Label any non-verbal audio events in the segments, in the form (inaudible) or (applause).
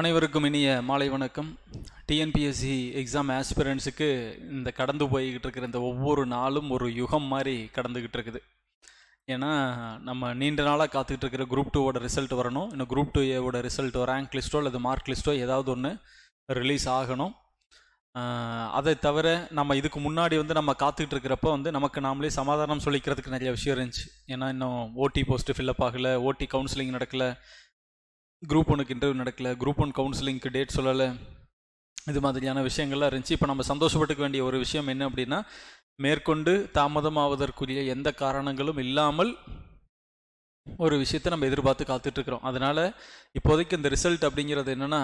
அனைவருக்கும் இனிய மாலை வணக்கம் டிஎன்பிஎஸ்சி எக்ஸாம் ஆஸ்பிரன்ஸுக்கு இந்த கடந்து போய்கிட்டு இருக்கிற இந்த ஒவ்வொரு நாளும் ஒரு யுகம் மாதிரி கடந்துக்கிட்டு இருக்குது ஏன்னா நம்ம நீண்ட நாளாக காத்துக்கிட்டு இருக்கிற குரூப் டூவோட ரிசல்ட் வரணும் இன்னும் குரூப் டூ ஏவோட ரிசல்ட்டோ ரேங்க் லிஸ்ட்டோ அல்லது மார்க் லிஸ்ட்டோ ஏதாவது ஒன்று ரிலீஸ் ஆகணும் அதை தவிர நம்ம இதுக்கு முன்னாடி வந்து நம்ம காத்துக்கிட்டு இருக்கிறப்ப வந்து நமக்கு நாமளே சமாதானம் சொல்லிக்கிறதுக்கு நிறைய விஷயம் இருந்துச்சு ஏன்னா இன்னும் ஓடி போஸ்ட்டு ஃபில்லப் ஆகலை ஓடி கவுன்சிலிங் நடக்கலை குரூப் ஒனுக்கு இன்டர்வியூ நடக்கலை குரூப் ஒன் கவுன்சிலிங்க்கு டேட் சொல்லலை இது மாதிரியான விஷயங்கள்லாம் இருந்துச்சு இப்போ நம்ம சந்தோஷப்பட்டுக்க வேண்டிய ஒரு விஷயம் என்ன அப்படின்னா மேற்கொண்டு தாமதமாவதற்குரிய எந்த காரணங்களும் இல்லாமல் ஒரு விஷயத்தை நம்ம எதிர்பார்த்து காத்துட்ருக்குறோம் அதனால் இப்போதைக்கு இந்த ரிசல்ட் அப்படிங்கிறது என்னென்னா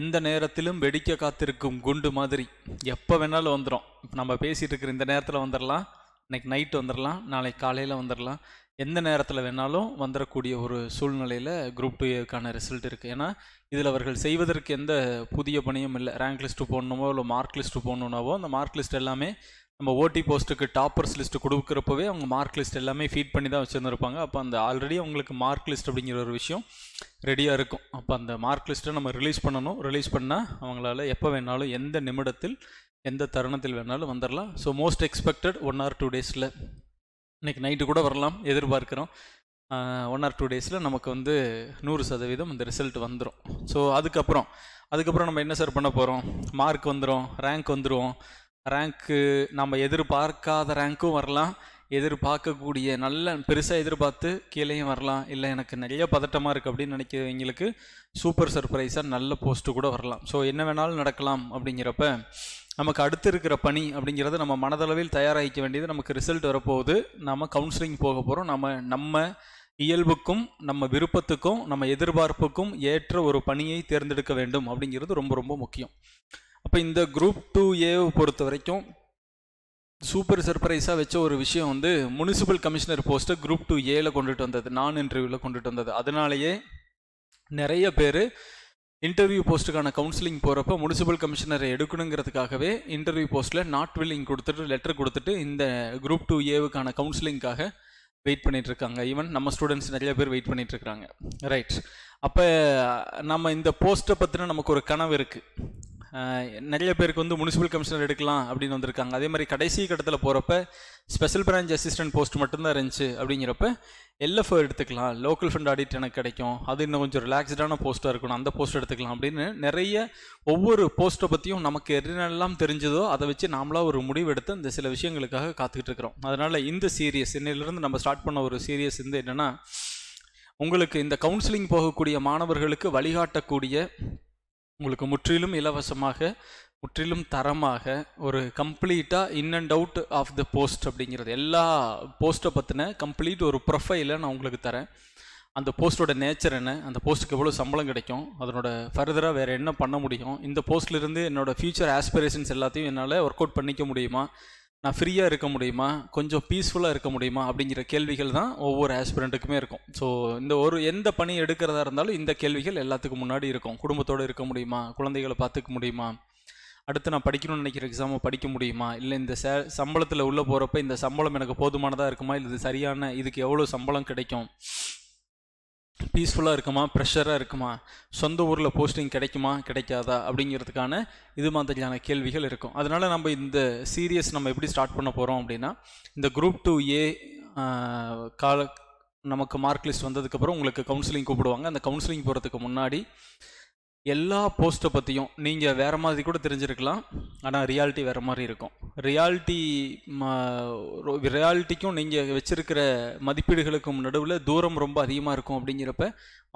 எந்த நேரத்திலும் வெடிக்க காத்திருக்கும் குண்டு மாதிரி எப்போ வேணாலும் வந்துடும் நம்ம பேசிகிட்டு இருக்கிற இந்த நேரத்தில் வந்துடலாம் இன்னைக்கு நைட்டு வந்துடலாம் நாளைக்கு காலையில் வந்துடலாம் எந்த நேரத்தில் வேணாலும் வந்துடக்கூடிய ஒரு சூழ்நிலையில் குரூப் டூ ஏக்கான ரிசல்ட் இருக்குது ஏன்னா இதில் அவர்கள் செய்வதற்கு எந்த புதிய பணியும் இல்லை ரேங்க் லிஸ்ட்டு போடணுமோ இல்லை மார்க் லிஸ்ட்டு போடணுனாவோ அந்த மார்க் லிஸ்ட் எல்லாமே நம்ம ஓடி போஸ்ட்டுக்கு டாப்பர்ஸ் லிஸ்ட்டு கொடுக்குறப்பவே அவங்க மார்க் லிஸ்ட் எல்லாமே ஃபீட் பண்ணி தான் வச்சுருந்துருப்பாங்க அப்போ அந்த ஆல்ரெடி அவங்களுக்கு மார்க் லிஸ்ட் அப்படிங்கிற ஒரு விஷயம் ரெடியாக இருக்கும் அப்போ அந்த மார்க் லிஸ்ட்டை நம்ம ரிலீஸ் பண்ணணும் ரிலீஸ் பண்ணால் அவங்களால எப்போ வேணாலும் எந்த நிமிடத்தில் எந்த தருணத்தில் வேணாலும் வந்துடலாம் so most expected one or two டேஸில் இன்றைக்கி நைட்டு கூட வரலாம் எதிர்பார்க்குறோம் ஒன் ஆர் டூ டேஸில் நமக்கு வந்து நூறு சதவீதம் இந்த ரிசல்ட் வந்துடும் ஸோ அதுக்கப்புறம் அதுக்கப்புறம் நம்ம என்ன சார் பண்ண போகிறோம் மார்க் வந்துடும் ரேங்க் வந்துடும் ரேங்க்கு நம்ம எதிர்பார்க்காத ரேங்க்கும் வரலாம் எதிர்பார்க்கக்கூடிய நல்ல பெருசாக எதிர்பார்த்து கீழேயும் வரலாம் இல்லை எனக்கு நிறைய பதட்டமாக இருக்குது அப்படின்னு நினைக்கிறவங்களுக்கு சூப்பர் சர்ப்ரைஸாக நல்ல போஸ்ட்டு கூட வரலாம் ஸோ என்ன வேணாலும் நடக்கலாம் அப்படிங்கிறப்ப நமக்கு அடுத்து இருக்கிற பணி அப்படிங்கிறத நம்ம மனதளவில் தயாராகிக்க வேண்டியது நமக்கு ரிசல்ட் வரப்போகுது நம்ம கவுன்சிலிங் போக போகிறோம் நம்ம நம்ம இயல்புக்கும் நம்ம விருப்பத்துக்கும் நம்ம எதிர்பார்ப்புக்கும் ஏற்ற ஒரு பணியை தேர்ந்தெடுக்க வேண்டும் அப்படிங்கிறது ரொம்ப ரொம்ப முக்கியம் அப்போ இந்த குரூப் டூ ஏவை பொறுத்த வரைக்கும் சூப்பர் சர்ப்ரைஸாக வச்ச ஒரு விஷயம் வந்து முனிசிபல் கமிஷனர் போஸ்ட்டை குரூப் டூ ஏல கொண்டுட்டு வந்தது நான் இன்டர்வியூவில் கொண்டுட்டு வந்தது அதனாலேயே நிறைய பேர் இன்டர்வியூ போஸ்ட்டுக்கான கவுன்சிலிங் போகிறப்ப முனிசிபல் கமிஷனரை எடுக்கணுங்கிறதுக்காகவே இன்டர்வியூ போஸ்ட்டில் நாட் வில்லிங் கொடுத்துட்டு லெட்டர் கொடுத்துட்டு இந்த குரூப் டூ ஏவுக்கான கவுன்சிலிங்காக வெயிட் பண்ணிகிட்ருக்காங்க ஈவன் நம்ம ஸ்டூடெண்ட்ஸ் நிறைய பேர் வெயிட் பண்ணிகிட்ருக்காங்க ரைட் அப்போ நம்ம இந்த போஸ்ட்டை பற்றின நமக்கு ஒரு கனவு இருக்குது நிறைய பேருக்கு வந்து முனிசிபல் கமிஷனர் எடுக்கலாம் அப்படின்னு வந்திருக்காங்க அதே மாதிரி கடைசி கட்டத்தில் போகிறப்ப ஸ்பெஷல் பிரான்ச் அசிஸ்டன்ட் போஸ்ட் மட்டும்தான் இருந்துச்சு அப்படிங்கிறப்ப எல்எஃப்ஓ எடுத்துக்கலாம் லோக்கல் ஃபண்ட் ஆடிட் எனக்கு கிடைக்கும் அது இன்னும் கொஞ்சம் ரிலாக்ஸ்டான போஸ்ட்டாக இருக்கணும் அந்த போஸ்ட் எடுத்துக்கலாம் அப்படின்னு நிறைய ஒவ்வொரு போஸ்ட்டை பற்றியும் நமக்கு என்னெல்லாம் தெரிஞ்சதோ அதை வச்சு நாமளாக ஒரு முடிவு எடுத்து இந்த சில விஷயங்களுக்காக காத்துக்கிட்டு இருக்கிறோம் அதனால் இந்த சீரியஸ் இன்னிலிருந்து நம்ம ஸ்டார்ட் பண்ண ஒரு சீரியஸ் வந்து என்னென்னா உங்களுக்கு இந்த கவுன்சிலிங் போகக்கூடிய மாணவர்களுக்கு வழிகாட்டக்கூடிய உங்களுக்கு முற்றிலும் இலவசமாக முற்றிலும் தரமாக ஒரு கம்ப்ளீட்டாக in and out of the post அப்படிங்கிறது எல்லா போஸ்ட்டை பற்றின கம்ப்ளீட் ஒரு ப்ரொஃபைலை நான் உங்களுக்கு தரேன் அந்த போஸ்ட்டோட நேச்சர் என்ன அந்த போஸ்ட்டுக்கு எவ்வளோ சம்பளம் கிடைக்கும் அதனோட ஃபர்தராக வேறு என்ன பண்ண முடியும் இந்த போஸ்ட்லேருந்து என்னோடய ஃப்யூச்சர் ஆஸ்பிரேஷன்ஸ் எல்லாத்தையும் என்னால் ஒர்க் அவுட் பண்ணிக்க முடியுமா நான் ஃப்ரீயாக இருக்க முடியுமா கொஞ்சம் பீஸ்ஃபுல்லாக இருக்க முடியுமா அப்படிங்கிற கேள்விகள் தான் ஒவ்வொரு ஆஸ்பிரண்ட்டுக்குமே இருக்கும் ஸோ இந்த ஒரு எந்த பணி எடுக்கிறதா இருந்தாலும் இந்த கேள்விகள் எல்லாத்துக்கும் முன்னாடி இருக்கும் குடும்பத்தோடு இருக்க முடியுமா குழந்தைகளை பார்த்துக்க முடியுமா அடுத்து நான் படிக்கணும்னு நினைக்கிற எக்ஸாமை படிக்க முடியுமா இல்லை இந்த சே சம்பளத்தில் உள்ளே போகிறப்ப இந்த சம்பளம் எனக்கு போதுமானதாக இருக்குமா இல்லை இது சரியான இதுக்கு எவ்வளோ சம்பளம் கிடைக்கும் பீஸ்ஃபுல்லாக இருக்குமா ப்ரெஷராக இருக்குமா சொந்த ஊரில் போஸ்டிங் கிடைக்குமா கிடைக்காதா அப்படிங்கிறதுக்கான இது மாதிரியான கேள்விகள் இருக்கும் அதனால் நம்ம இந்த சீரியஸ் நம்ம எப்படி ஸ்டார்ட் பண்ண போகிறோம் அப்படின்னா இந்த குரூப் டூ ஏ கால நமக்கு மார்க் லிஸ்ட் வந்ததுக்கப்புறம் உங்களுக்கு கவுன்சிலிங் கூப்பிடுவாங்க அந்த கவுன்சிலிங் போகிறதுக்கு முன்னாடி எல்லா போஸ்ட்டை பற்றியும் நீங்கள் வேறு மாதிரி கூட தெரிஞ்சிருக்கலாம் ஆனால் ரியாலிட்டி வேறு மாதிரி இருக்கும் ரியாலிட்டி ம ரியாலிட்டிக்கும் நீங்கள் வச்சுருக்கிற மதிப்பீடுகளுக்கும் நடுவில் தூரம் ரொம்ப அதிகமாக இருக்கும் அப்படிங்கிறப்ப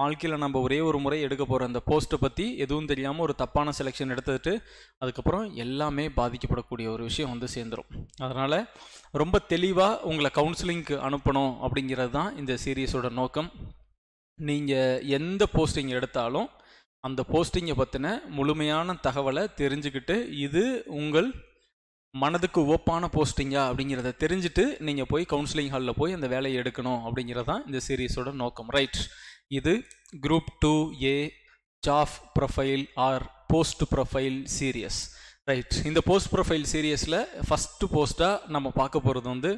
வாழ்க்கையில் நம்ம ஒரே ஒரு முறை எடுக்க போகிற அந்த போஸ்ட்டை பற்றி எதுவும் தெரியாமல் ஒரு தப்பான செலெக்ஷன் எடுத்துகிட்டு அதுக்கப்புறம் எல்லாமே பாதிக்கப்படக்கூடிய ஒரு விஷயம் வந்து சேர்ந்துடும் அதனால் ரொம்ப தெளிவாக உங்களை கவுன்சிலிங்க்கு அனுப்பணும் அப்படிங்கிறது தான் இந்த சீரியஸோட நோக்கம் நீங்கள் எந்த போஸ்டிங் எடுத்தாலும் அந்த போஸ்டிங்கை பற்றின முழுமையான தகவலை தெரிஞ்சுக்கிட்டு இது உங்கள் மனதுக்கு ஓப்பான போஸ்டிங்கா அப்படிங்கிறத தெரிஞ்சுட்டு நீங்கள் போய் கவுன்சிலிங் ஹாலில் போய் அந்த வேலையை எடுக்கணும் அப்படிங்கிறதான் இந்த சீரீஸோட நோக்கம் ரைட் இது group two A job profile or post profile series right இந்த போஸ்ட் ப்ரொஃபைல் சீரியஸில் ஃபஸ்ட்டு போஸ்ட்டாக நம்ம பார்க்க போகிறது வந்து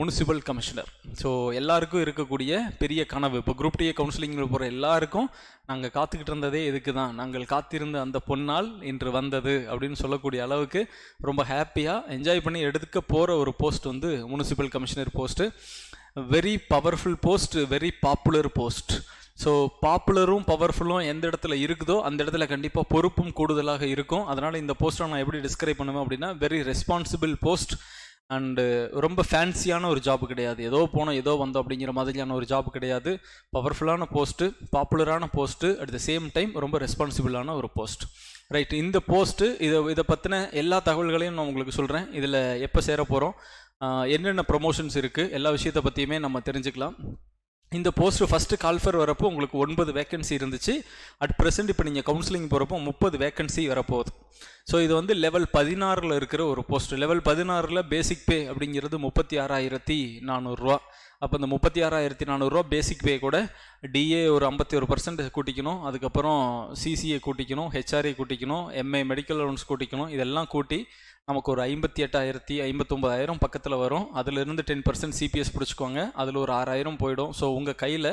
முனிசிபல் கமிஷனர் ஸோ எல்லாருக்கும் இருக்கக்கூடிய பெரிய கனவு இப்போ குரூப் டிஏ கவுன்சிலிங்கில் போகிற எல்லாருக்கும் நாங்கள் காத்துக்கிட்டு இருந்ததே எதுக்கு தான் நாங்கள் காத்திருந்த அந்த பொன்னால் இன்று வந்தது அப்படின்னு சொல்லக்கூடிய அளவுக்கு ரொம்ப ஹாப்பியாக என்ஜாய் பண்ணி எடுத்துக்க போகிற ஒரு போஸ்ட் வந்து municipal commissioner post very powerful post very popular post so பாப்புலரும் பவர்ஃபுல்லும் எந்த இடத்துல இருக்குதோ அந்த இடத்துல கண்டிப்பாக பொறுப்பும் கூடுதலாக இருக்கும் அதனால் இந்த போஸ்ட்டை நான் எப்படி டிஸ்கிரைப் பண்ணுவேன் அப்படின்னா வெரி ரெஸ்பான்சிபிள் போஸ்ட் அண்டு ரொம்ப ஃபேன்சியான ஒரு ஜாப் கிடையாது ஏதோ போனோம் ஏதோ வந்தோம் அப்படிங்கிற மாதிரியான ஒரு ஜாப் கிடையாது பவர்ஃபுல்லான போஸ்ட்டு பாப்புலரான post at the same time ரொம்ப ரெஸ்பான்சிபிளான ஒரு போஸ்ட் ரைட் இந்த போஸ்ட்டு இதை இதை பற்றின எல்லா தகவல்களையும் நான் உங்களுக்கு சொல்கிறேன் இதில் எப்போ சேர போகிறோம் என்னென்ன ப்ரொமோஷன்ஸ் இருக்குது எல்லா விஷயத்தை பற்றியுமே நம்ம தெரிஞ்சுக்கலாம் இந்த போஸ்ட் ஃபஸ்ட்டு கால்ஃபர் வரப்போ உங்களுக்கு ஒன்பது வேக்கன்சி இருந்துச்சு அட் ப்ரெசென்ட் இப்போ நீங்கள் கவுன்சிலிங் போகிறப்போ முப்பது வேக்கன்சி வரப்போகுது ஸோ இது வந்து லெவல் பதினாறில் இருக்கிற ஒரு போஸ்ட் லெவல் பதினாறில் பேசிக் பே அப்படிங்கிறது முப்பத்தி ஆறாயிரத்தி நானூறுரூவா அப்போ இந்த முப்பத்தி ஆறாயிரத்தி நானூறுரூவா பேசிக் பே கூட டிஏ ஒரு ஐம்பத்தி ஒரு பர்சன்ட் கூட்டிக்கணும் அதுக்கப்புறம் சிசிஏ கூட்டிக்கணும் ஹெச்ஆர்ஏ கூட்டிக்கணும் எம்ஏ மெடிக்கல் லோன்ஸ் கூட்டிக்கணும் இதெல்லாம் கூட்டி நமக்கு ஒரு ஐம்பத்தி எட்டாயிரத்தி ஐம்பத்தொம்பதாயிரம் பக்கத்தில் வரும் அதிலிருந்து டென் பர்சன்ட் சிபிஎஸ் பிடிச்சிக்கோங்க அதில் ஒரு ஆறாயிரம் போயிடும் ஸோ உங்கள் கையில்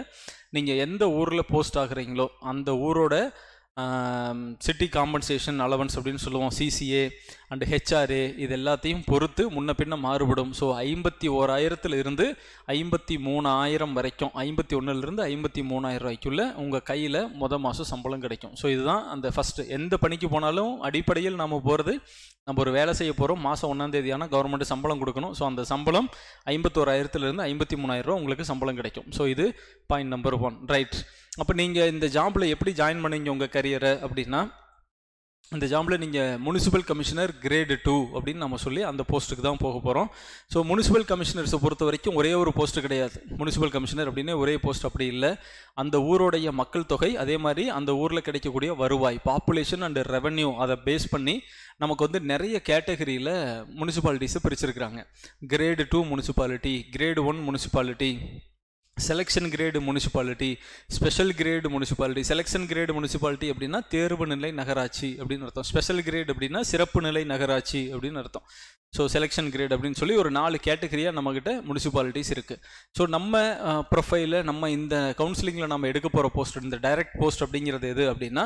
நீங்கள் எந்த ஊரில் போஸ்ட் ஆகுறீங்களோ அந்த ஊரோட சிட்டி காம்பன்சேஷன் அலவன்ஸ் அப்படின்னு சொல்லுவோம் சிசிஏ அண்டு ஹெச்ஆர்ஏ இது எல்லாத்தையும் பொறுத்து முன்ன பின்ன மாறுபடும் ஸோ ஐம்பத்தி ஓராயிரத்தில் இருந்து ஐம்பத்தி மூணாயிரம் வரைக்கும் ஐம்பத்தி ஒன்றுலேருந்து ஐம்பத்தி மூணாயிரம் வரைக்குள்ள உங்கள் கையில் முத மாதம் சம்பளம் கிடைக்கும் ஸோ இதுதான் அந்த ஃபஸ்ட்டு எந்த பணிக்கு போனாலும் அடிப்படையில் நம்ம போகிறது நம்ம ஒரு வேலை செய்ய போகிறோம் மாதம் ஒன்றாந்தேதியான ஆனால் கவர்மெண்ட் சம்பளம் கொடுக்கணும் ஸோ அந்த சம்பளம் ஐம்பத்தோராயிரத்துலேருந்து ஐம்பத்தி மூணாயிரரூவா உங்களுக்கு சம்பளம் கிடைக்கும் ஸோ இது பாயிண்ட் நம்பர் ஒன் ரைட் அப்போ நீங்கள் இந்த ஜாப்பில் எப்படி ஜாயின் பண்ணீங்க உங்கள் கரியரை அப்படின்னா இந்த ஜாம்பில் நீங்கள் முனிசிபல் கமிஷனர் கிரேடு டூ அப்படின்னு நம்ம சொல்லி அந்த போஸ்ட்டுக்கு தான் போக போகிறோம் ஸோ முனிசிபல் கமிஷனர்ஸை பொறுத்த வரைக்கும் ஒரே ஒரு போஸ்ட் கிடையாது முனிசிபல் கமிஷனர் அப்படின்னு ஒரே போஸ்ட் அப்படி இல்லை அந்த ஊருடைய மக்கள் தொகை அதே மாதிரி அந்த ஊரில் கிடைக்கக்கூடிய வருவாய் பாப்புலேஷன் அண்ட் ரெவன்யூ அதை பேஸ் பண்ணி நமக்கு வந்து நிறைய கேட்டகரியில் முனிசிபாலிட்டிஸை பிரிச்சிருக்கிறாங்க grade two municipality grade one municipality selection grade municipality special grade municipality selection grade municipality அப்படின்னா தேர்வு நிலை நகராட்சி அப்படின்னு அர்த்தம் ஸ்பெஷல் கிரேட் அப்படின்னா சிறப்பு நிலை நகராட்சி அப்படின்னு அர்த்தம் ஸோ செலெக்ஷன் கிரேட் அப்படின்னு சொல்லி ஒரு நாலு கேட்டகரியாக நம்மக்கிட்ட முனிசிபாலிட்டிஸ் இருக்குது ஸோ நம்ம ப்ரொஃபைலில் நம்ம இந்த கவுன்சிலிங்கில் நம்ம எடுக்க போகிற போஸ்ட் இந்த டைரக்ட் போஸ்ட் அப்படிங்கிறது எது அப்படின்னா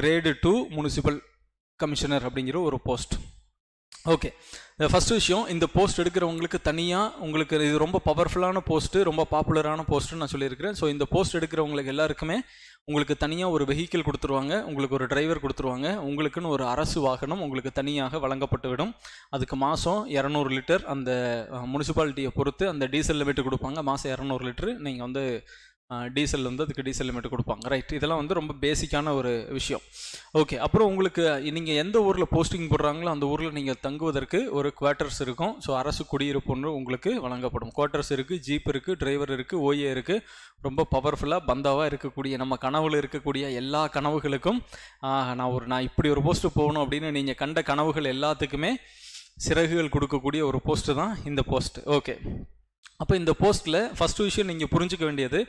கிரேடு டூ முனிசிபல் கமிஷனர் அப்படிங்கிற ஒரு போஸ்ட் ஓகே ஃபஸ்ட் விஷயம் இந்த போஸ்ட் எடுக்கிறவங்களுக்கு தனியாக உங்களுக்கு இது ரொம்ப பவர்ஃபுல்லான போஸ்ட்டு ரொம்ப பாப்புலரான போஸ்ட்டுன்னு நான் சொல்லியிருக்கிறேன் ஸோ இந்த போஸ்ட் எடுக்கிறவங்களுக்கு எல்லாருக்குமே உங்களுக்கு தனியாக ஒரு வெஹிக்கிள் கொடுத்துருவாங்க உங்களுக்கு ஒரு டிரைவர் கொடுத்துருவாங்க உங்களுக்குன்னு ஒரு அரசு வாகனம் உங்களுக்கு தனியாக வழங்கப்பட்டுவிடும் அதுக்கு மாதம் இரநூறு லிட்டர் அந்த முனிசிபாலிட்டியை பொறுத்து அந்த டீசல் லிமிட் கொடுப்பாங்க மாதம் இரநூறு லிட்டரு நீங்கள் வந்து டீசல் வந்து அதுக்கு டீசல் லிமிட் கொடுப்பாங்க ரைட் இதெல்லாம் வந்து ரொம்ப பேசிக்கான ஒரு விஷயம் ஓகே அப்புறம் உங்களுக்கு நீங்கள் எந்த ஊரில் போஸ்டிங் போடுறாங்களோ அந்த ஊரில் நீங்கள் தங்குவதற்கு ஒரு குவார்ட்டர்ஸ் இருக்கும் ஸோ அரசு குடியிருப்பு ஒன்று உங்களுக்கு வழங்கப்படும் குவார்ட்டர்ஸ் இருக்குது ஜீப் இருக்குது டிரைவர் இருக்குது ஓஏ இருக்குது ரொம்ப பவர்ஃபுல்லாக பந்தாவாக இருக்கக்கூடிய நம்ம கனவில் இருக்கக்கூடிய எல்லா கனவுகளுக்கும் நான் ஒரு நான் இப்படி ஒரு போஸ்ட்டு போகணும் அப்படின்னு நீங்கள் கண்ட கனவுகள் எல்லாத்துக்குமே சிறகுகள் கொடுக்கக்கூடிய ஒரு போஸ்ட்டு தான் இந்த போஸ்ட் ஓகே அப்போ இந்த போஸ்ட்டில் ஃபஸ்ட் விஷயம் நீங்கள் புரிஞ்சுக்க வேண்டியது